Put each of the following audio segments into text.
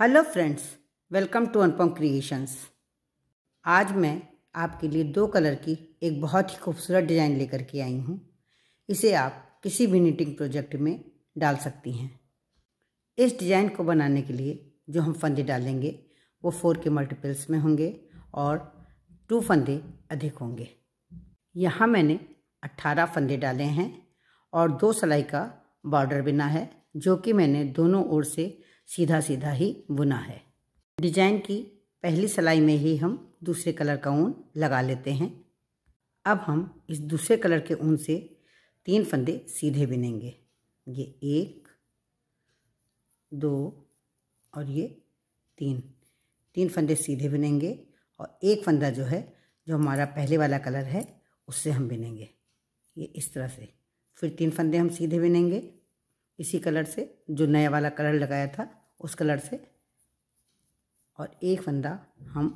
hello friends welcome to Anupam creations आज मैं आपके लिए दो कलर की एक बहुत ही खूबसूरत डिज़ाइन लेकर के आई हूँ इसे आप किसी भी निटिंग प्रोजेक्ट में डाल सकती हैं इस डिज़ाइन को बनाने के लिए जो हम फंदे डालेंगे वो फोर के मल्टीपल्स में होंगे और टू फंदे अधिक होंगे यहाँ मैंने अट्ठारह फंदे डाले हैं और दो सलाई का बॉर्डर बिना है जो कि मैंने दोनों ओर से सीधा सीधा ही बुना है डिजाइन की पहली सिलाई में ही हम दूसरे कलर का ऊन लगा लेते हैं अब हम इस दूसरे कलर के ऊन से तीन फंदे सीधे बिनेंगे ये एक दो और ये तीन तीन फंदे सीधे बिनेंगे और एक फंदा जो है जो हमारा पहले वाला कलर है उससे हम बिनेंगे ये इस तरह से फिर तीन फंदे हम सीधे बिनेंगे इसी कलर से जो नया वाला कलर लगाया था उस कलर से और एक फंदा हम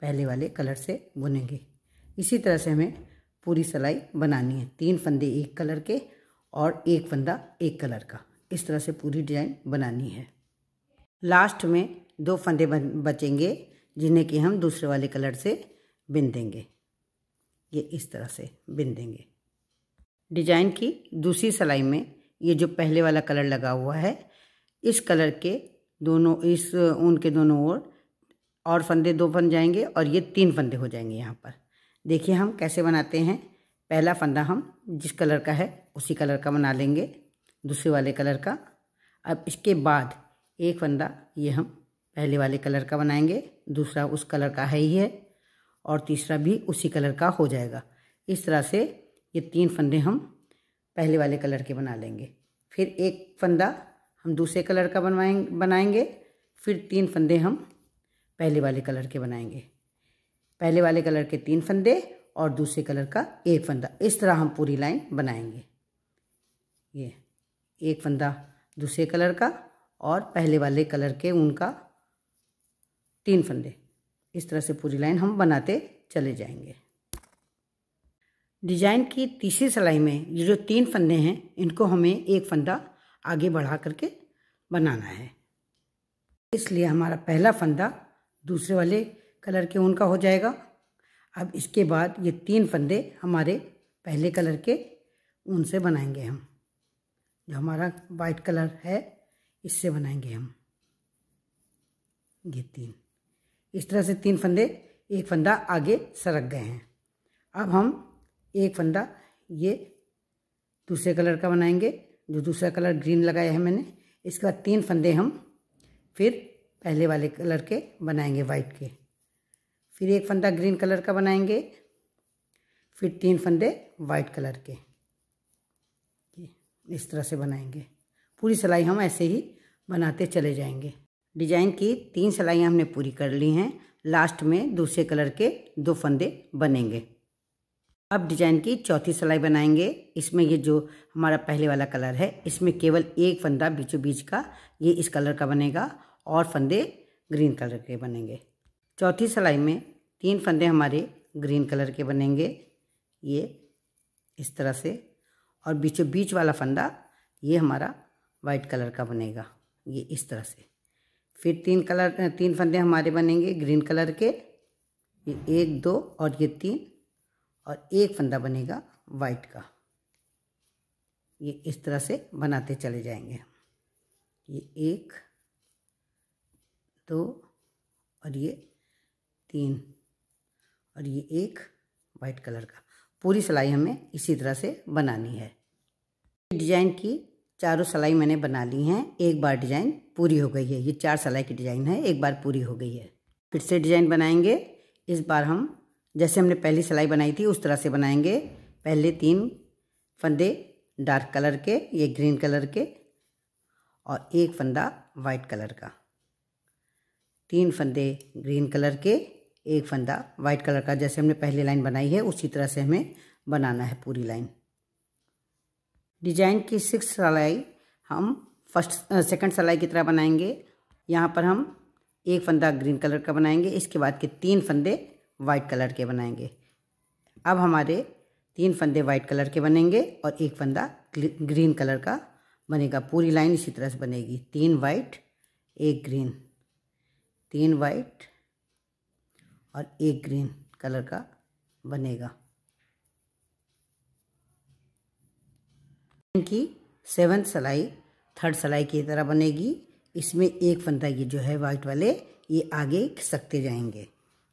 पहले वाले कलर से बुनेंगे इसी तरह से हमें पूरी सिलाई बनानी है तीन फंदे एक कलर के और एक फंदा एक कलर का इस तरह से पूरी डिजाइन बनानी है लास्ट में दो फंदे बचेंगे जिन्हें कि हम दूसरे वाले कलर से बिन देंगे ये इस तरह से बिन देंगे डिजाइन की दूसरी सिलाई में ये जो पहले वाला कलर लगा हुआ है इस कलर के दोनों इस ऊन के दोनों ओर और फंदे दो बन जाएंगे और ये तीन फंदे हो जाएंगे यहाँ पर देखिए हम कैसे बनाते हैं पहला फंदा हम जिस कलर का है उसी कलर का बना लेंगे दूसरे वाले कलर का अब इसके बाद एक फंदा ये हम पहले वाले कलर का बनाएंगे दूसरा उस कलर का है ही है और तीसरा भी उसी कलर का हो जाएगा इस तरह से ये तीन फंदे हम पहले वाले कलर के बना लेंगे फिर एक फंदा हम दूसरे कलर का बनवाए बनाएंगे फिर तीन फंदे हम पहले वाले कलर के बनाएंगे पहले वाले कलर के तीन फंदे और दूसरे कलर का एक फंदा इस तरह हम पूरी लाइन बनाएंगे ये एक फंदा दूसरे कलर का और पहले वाले कलर के उनका तीन फंदे इस तरह से पूरी लाइन हम बनाते चले जाएंगे डिजाइन की तीसरी सिलाई में ये जो तीन फंदे हैं इनको हमें एक फंदा आगे बढ़ा करके बनाना है इसलिए हमारा पहला फंदा दूसरे वाले कलर के ऊन का हो जाएगा अब इसके बाद ये तीन फंदे हमारे पहले कलर के ऊन से बनाएंगे हम जो हमारा वाइट कलर है इससे बनाएंगे हम ये तीन इस तरह से तीन फंदे एक फंदा आगे सरक गए हैं अब हम एक फंदा ये दूसरे कलर का बनाएंगे जो दूसरा कलर ग्रीन लगाया है मैंने इसके बाद तीन फंदे हम फिर पहले वाले कलर के बनाएंगे वाइट के फिर एक फंदा ग्रीन कलर का बनाएंगे फिर तीन फंदे वाइट कलर के इस तरह से बनाएंगे पूरी सिलाई हम ऐसे ही बनाते चले जाएंगे डिजाइन की तीन सिलाइयाँ हमने पूरी कर ली हैं लास्ट में दूसरे कलर के दो फंदे बनेंगे अब डिजाइन की चौथी सिलाई बनाएंगे इसमें ये जो हमारा पहले वाला कलर है इसमें केवल एक फंदा बीचों बीच का ये इस कलर का बनेगा और फंदे ग्रीन कलर के बनेंगे चौथी सिलाई में तीन फंदे हमारे ग्रीन कलर के बनेंगे ये इस तरह से और बीचों बीच वाला फंदा ये हमारा वाइट कलर का बनेगा ये इस तरह से फिर तीन कलर तीन फंदे हमारे बनेंगे ग्रीन कलर के ये एक दो और ये तीन और एक फंदा बनेगा वाइट का ये इस तरह से बनाते चले जाएंगे ये एक दो और ये तीन और ये एक वाइट कलर का पूरी सिलाई हमें इसी तरह से बनानी है डिजाइन की चारों सिलाई मैंने बना ली हैं एक बार डिजाइन पूरी हो गई है ये चार सिलाई की डिजाइन है एक बार पूरी हो गई है फिर से डिजाइन बनाएंगे इस बार हम जैसे हमने पहली सिलाई बनाई थी उस तरह से बनाएंगे पहले तीन फंदे डार्क कलर के ये ग्रीन कलर के और एक फंदा वाइट कलर का तीन फंदे ग्रीन कलर के एक फंदा वाइट कलर का जैसे हमने पहली लाइन बनाई है उसी तरह से हमें बनाना है पूरी लाइन डिजाइन की सिक्स सलाई हम फर्स्ट सेकंड सिलाई की तरह बनाएंगे यहाँ पर हम एक फंदा ग्रीन कलर का बनाएंगे इसके बाद के तीन फंदे वाइट कलर के बनाएंगे अब हमारे तीन फंदे वाइट कलर के बनेंगे और एक फंदा ग्रीन कलर का बनेगा पूरी लाइन इसी तरह से बनेगी तीन वाइट एक ग्रीन तीन वाइट और एक ग्रीन कलर का बनेगा की सेवन सलाई थर्ड सलाई की तरह बनेगी इसमें एक फंदा ये जो है वाइट वाले ये आगे सकते जाएंगे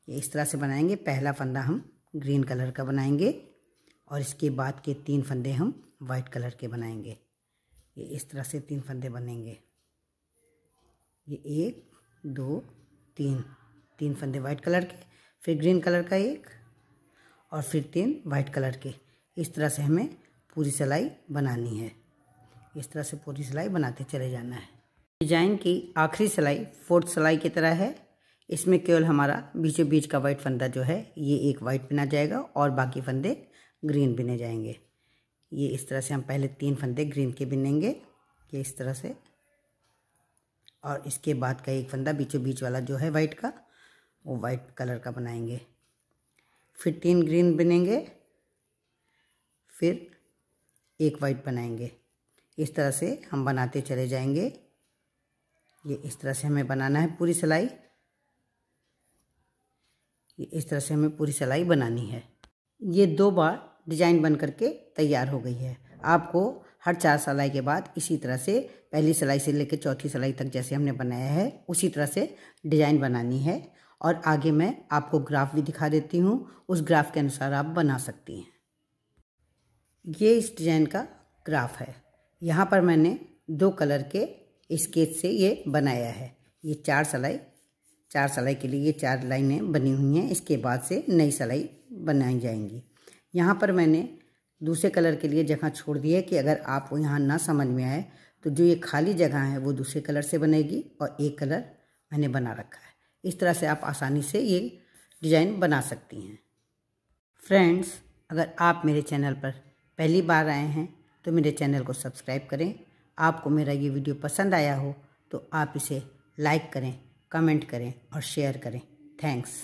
ये इस तरह से बनाएंगे पहला फंदा हम ग्रीन कलर का बनाएंगे और इसके बाद के तीन फंदे हम वाइट कलर के बनाएंगे ये इस तरह से तीन फंदे बनेंगे ये एक दो तीन तीन फंदे वाइट कलर के फिर ग्रीन कलर का एक और फिर तीन वाइट कलर के इस तरह से हमें पूरी सिलाई बनानी है इस तरह से पूरी सिलाई बनाते चले जाना है डिजाइन की आखिरी सिलाई फोर्थ सिलाई की तरह है इसमें केवल हमारा बीचों बीच का वाइट फंदा जो है ये एक वाइट बिना जाएगा और बाकी फंदे ग्रीन बिने जाएंगे ये इस तरह से हम पहले तीन फंदे ग्रीन के बिनेंगे ये इस तरह से और इसके बाद का एक फंदा बीचों बीच वाला जो है वाइट का वो वाइट कलर का बनाएंगे फिर तीन ग्रीन बिनेंगे फिर एक वाइट बनाएंगे इस तरह से हम बनाते चले जाएंगे ये इस तरह से हमें बनाना है पूरी सिलाई इस तरह से हमें पूरी सिलाई बनानी है ये दो बार डिजाइन बन करके तैयार हो गई है आपको हर चार सिलाई के बाद इसी तरह से पहली सिलाई से लेकर चौथी सिलाई तक जैसे हमने बनाया है उसी तरह से डिजाइन बनानी है और आगे मैं आपको ग्राफ भी दिखा देती हूँ उस ग्राफ के अनुसार आप बना सकती हैं ये इस डिजाइन का ग्राफ है यहाँ पर मैंने दो कलर के स्केच से ये बनाया है ये चार सिलाई चार सलाई के लिए चार लाइनें बनी हुई हैं इसके बाद से नई सलाई बनाई जाएंगी यहाँ पर मैंने दूसरे कलर के लिए जगह छोड़ दी है कि अगर आप यहाँ ना समझ में आए तो जो ये खाली जगह है वो दूसरे कलर से बनेगी और एक कलर मैंने बना रखा है इस तरह से आप आसानी से ये डिज़ाइन बना सकती हैं फ्रेंड्स अगर आप मेरे चैनल पर पहली बार आए हैं तो मेरे चैनल को सब्सक्राइब करें आपको मेरा ये वीडियो पसंद आया हो तो आप इसे लाइक करें कमेंट करें और शेयर करें थैंक्स